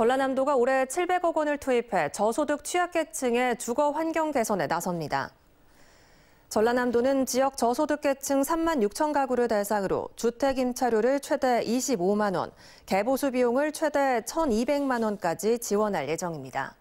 전라남도가 올해 700억 원을 투입해 저소득 취약계층의 주거 환경 개선에 나섭니다. 전라남도는 지역 저소득계층 3만 6천 가구를 대상으로 주택 임차료를 최대 25만 원, 개보수 비용을 최대 1,200만 원까지 지원할 예정입니다.